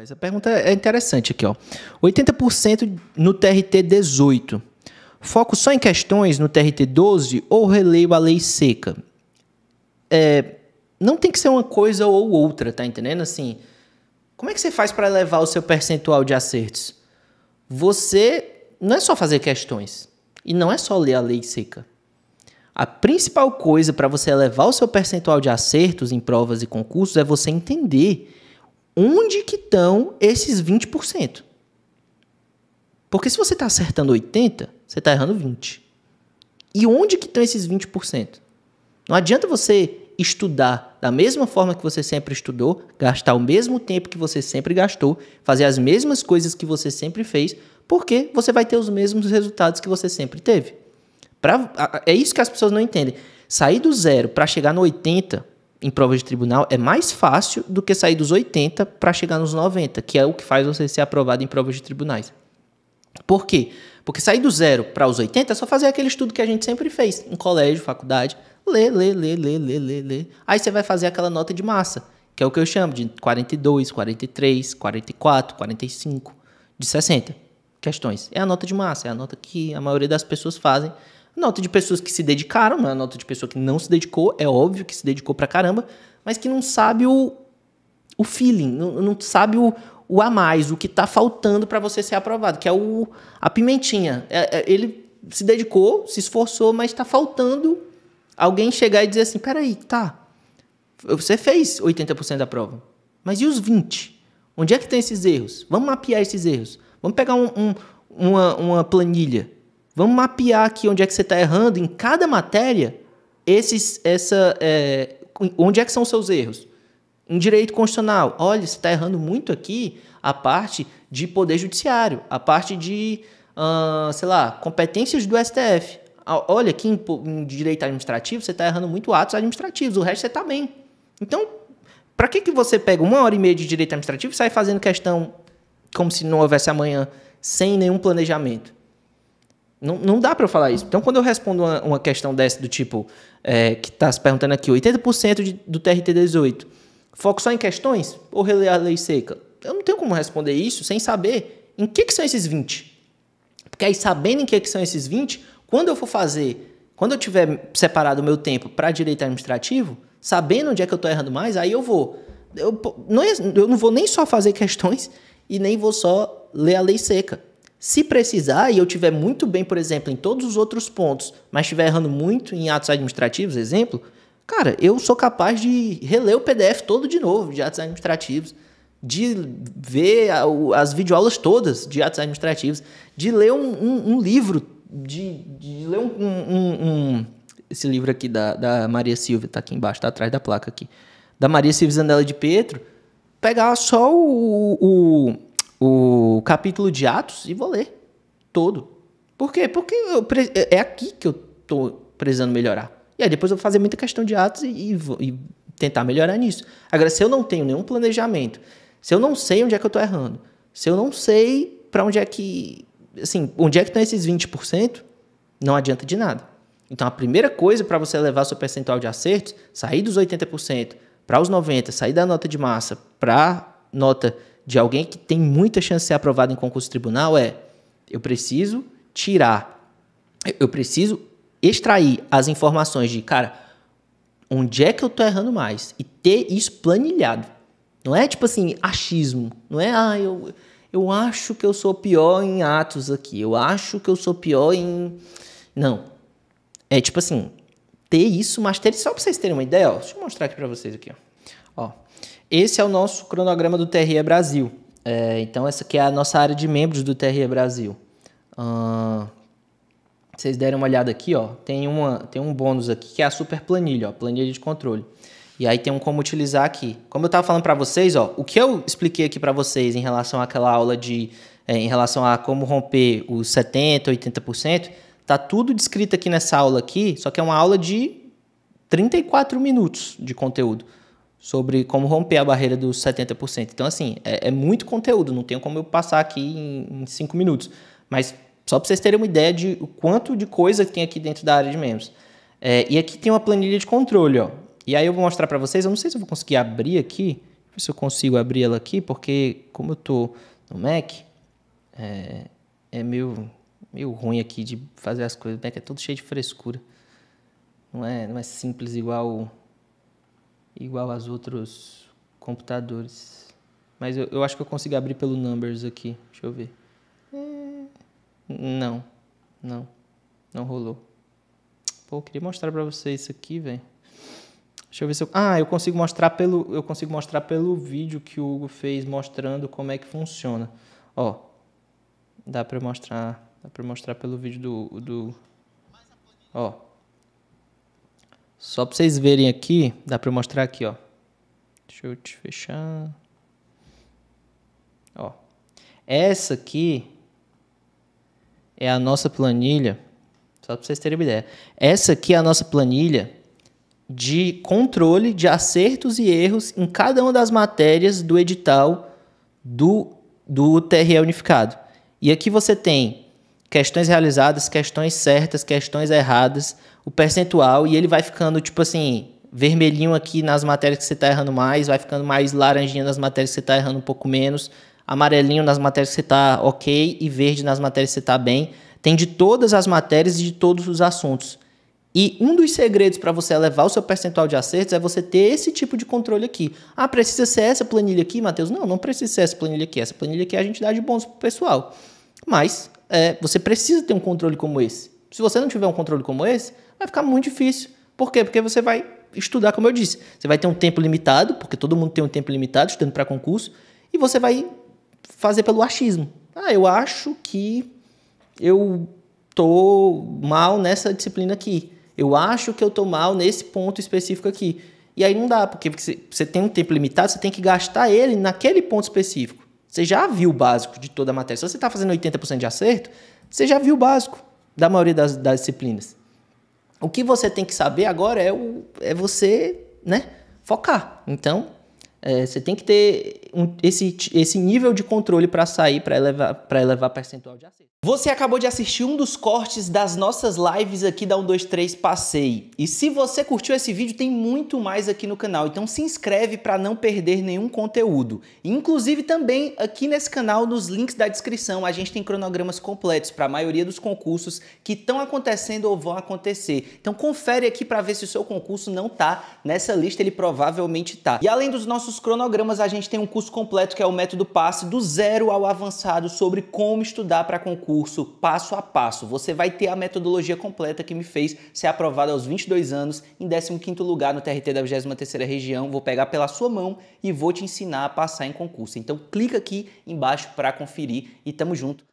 Essa pergunta é interessante aqui, ó. 80% no TRT 18. Foco só em questões no TRT 12 ou releio a lei seca? É, não tem que ser uma coisa ou outra, tá entendendo? Assim, como é que você faz para elevar o seu percentual de acertos? Você não é só fazer questões e não é só ler a lei seca. A principal coisa para você elevar o seu percentual de acertos em provas e concursos é você entender onde que estão esses 20%. Porque se você está acertando 80%, você está errando 20%. E onde que estão esses 20%? Não adianta você estudar da mesma forma que você sempre estudou, gastar o mesmo tempo que você sempre gastou, fazer as mesmas coisas que você sempre fez, porque você vai ter os mesmos resultados que você sempre teve. Pra, é isso que as pessoas não entendem. Sair do zero para chegar no 80 em prova de tribunal é mais fácil do que sair dos 80 para chegar nos 90, que é o que faz você ser aprovado em provas de tribunais. Por quê? Porque sair do zero para os 80 é só fazer aquele estudo que a gente sempre fez em colégio, faculdade. Lê, lê, lê, lê, lê, lê, lê. Aí você vai fazer aquela nota de massa, que é o que eu chamo de 42, 43, 44, 45, de 60 questões. É a nota de massa, é a nota que a maioria das pessoas fazem Nota de pessoas que se dedicaram, não é nota de pessoa que não se dedicou, é óbvio que se dedicou pra caramba, mas que não sabe o, o feeling, não, não sabe o, o a mais, o que tá faltando para você ser aprovado, que é o, a pimentinha. É, é, ele se dedicou, se esforçou, mas tá faltando alguém chegar e dizer assim: peraí, tá, você fez 80% da prova, mas e os 20%? Onde é que tem esses erros? Vamos mapear esses erros. Vamos pegar um, um, uma, uma planilha Vamos mapear aqui onde é que você está errando em cada matéria, esses, essa, é, onde é que são seus erros. Em direito constitucional, olha, você está errando muito aqui a parte de poder judiciário, a parte de, uh, sei lá, competências do STF. Ah, olha, aqui em, em direito administrativo, você está errando muito atos administrativos, o resto você está bem. Então, para que, que você pega uma hora e meia de direito administrativo e sai fazendo questão como se não houvesse amanhã, sem nenhum planejamento? Não, não dá para eu falar isso. Então, quando eu respondo uma, uma questão dessa do tipo, é, que está se perguntando aqui, 80% de, do TRT 18, foco só em questões ou reler a lei seca? Eu não tenho como responder isso sem saber em que, que são esses 20. Porque aí, sabendo em que, que são esses 20, quando eu for fazer, quando eu tiver separado o meu tempo para direito administrativo, sabendo onde é que eu estou errando mais, aí eu vou. Eu não, é, eu não vou nem só fazer questões e nem vou só ler a lei seca. Se precisar e eu tiver muito bem, por exemplo, em todos os outros pontos, mas estiver errando muito em atos administrativos, exemplo, cara, eu sou capaz de reler o PDF todo de novo de atos administrativos, de ver as videoaulas todas de atos administrativos, de ler um, um, um livro, de, de ler um, um, Esse livro aqui da, da Maria Silvia, tá aqui embaixo, tá atrás da placa aqui. Da Maria Silvia Zanella de Petro, pegar só o, o capítulo de Atos e vou ler todo. Por quê? Porque eu, é aqui que eu tô precisando melhorar. E aí depois eu vou fazer muita questão de Atos e, e, e tentar melhorar nisso. Agora, se eu não tenho nenhum planejamento, se eu não sei onde é que eu estou errando, se eu não sei para onde é que. Assim, onde é que estão esses 20%, não adianta de nada. Então, a primeira coisa para você levar seu percentual de acertos, sair dos 80% para os 90%, sair da nota de massa para nota de alguém que tem muita chance de ser aprovado em concurso tribunal é: eu preciso tirar, eu preciso extrair as informações de, cara, onde é que eu tô errando mais? E ter isso planilhado. Não é tipo assim, achismo. Não é, ah, eu, eu acho que eu sou pior em atos aqui, eu acho que eu sou pior em. Não. É tipo assim, ter isso, mas ter só pra vocês terem uma ideia, ó. Deixa eu mostrar aqui pra vocês aqui, ó. ó esse é o nosso cronograma do TRE Brasil. É, então, essa aqui é a nossa área de membros do TRE Brasil. Uh, vocês derem uma olhada aqui, ó, tem, uma, tem um bônus aqui que é a super planilha, ó, planilha de controle. E aí tem um como utilizar aqui. Como eu estava falando para vocês, ó, o que eu expliquei aqui para vocês em relação àquela aula de é, em relação a como romper os 70, 80%, tá tudo descrito aqui nessa aula aqui, só que é uma aula de 34 minutos de conteúdo sobre como romper a barreira dos 70%. Então, assim, é, é muito conteúdo, não tem como eu passar aqui em, em cinco minutos. Mas só para vocês terem uma ideia de o quanto de coisa que tem aqui dentro da área de membros. É, e aqui tem uma planilha de controle, ó. E aí eu vou mostrar para vocês, eu não sei se eu vou conseguir abrir aqui, ver se eu consigo abrir ela aqui, porque como eu estou no Mac, é, é meio, meio ruim aqui de fazer as coisas. O Mac é todo cheio de frescura. Não é, não é simples igual igual aos outros computadores. Mas eu, eu, acho que eu consigo abrir pelo Numbers aqui. Deixa eu ver. Hum, não, não, não rolou. Pô, eu queria mostrar para vocês isso aqui, velho. Deixa eu ver se eu... Ah, eu consigo mostrar pelo eu consigo mostrar pelo vídeo que o Hugo fez mostrando como é que funciona. Ó, dá para mostrar, dá para mostrar pelo vídeo do do Ó. Só para vocês verem aqui, dá para mostrar aqui, ó. Deixa eu te fechar. Ó. Essa aqui é a nossa planilha, só para vocês terem uma ideia. Essa aqui é a nossa planilha de controle de acertos e erros em cada uma das matérias do edital do, do TRE unificado. E aqui você tem questões realizadas, questões certas, questões erradas, o percentual e ele vai ficando, tipo assim, vermelhinho aqui nas matérias que você está errando mais, vai ficando mais laranjinha nas matérias que você está errando um pouco menos, amarelinho nas matérias que você está ok e verde nas matérias que você está bem. Tem de todas as matérias e de todos os assuntos. E um dos segredos para você elevar o seu percentual de acertos é você ter esse tipo de controle aqui. Ah, precisa ser essa planilha aqui, Matheus? Não, não precisa ser essa planilha aqui. Essa planilha aqui é a gente dá de bons pro pessoal. Mas é, você precisa ter um controle como esse. Se você não tiver um controle como esse, vai ficar muito difícil. Por quê? Porque você vai estudar, como eu disse. Você vai ter um tempo limitado, porque todo mundo tem um tempo limitado estudando para concurso, e você vai fazer pelo achismo. Ah, eu acho que eu tô mal nessa disciplina aqui. Eu acho que eu tô mal nesse ponto específico aqui. E aí não dá, porque você tem um tempo limitado, você tem que gastar ele naquele ponto específico. Você já viu o básico de toda a matéria. Se você está fazendo 80% de acerto, você já viu o básico da maioria das, das disciplinas. O que você tem que saber agora é, o, é você né, focar. Então, é, você tem que ter um, esse, esse nível de controle para sair, para elevar, pra elevar percentual de acerto. Você acabou de assistir um dos cortes das nossas lives aqui da 123 Passei. E se você curtiu esse vídeo, tem muito mais aqui no canal. Então se inscreve para não perder nenhum conteúdo. Inclusive também aqui nesse canal, nos links da descrição, a gente tem cronogramas completos para a maioria dos concursos que estão acontecendo ou vão acontecer. Então confere aqui para ver se o seu concurso não tá nessa lista, ele provavelmente tá. E além dos nossos cronogramas, a gente tem um curso curso completo que é o método passe do zero ao avançado sobre como estudar para concurso passo a passo. Você vai ter a metodologia completa que me fez ser aprovado aos 22 anos em 15º lugar no TRT da 23ª região. Vou pegar pela sua mão e vou te ensinar a passar em concurso. Então clica aqui embaixo para conferir e tamo junto.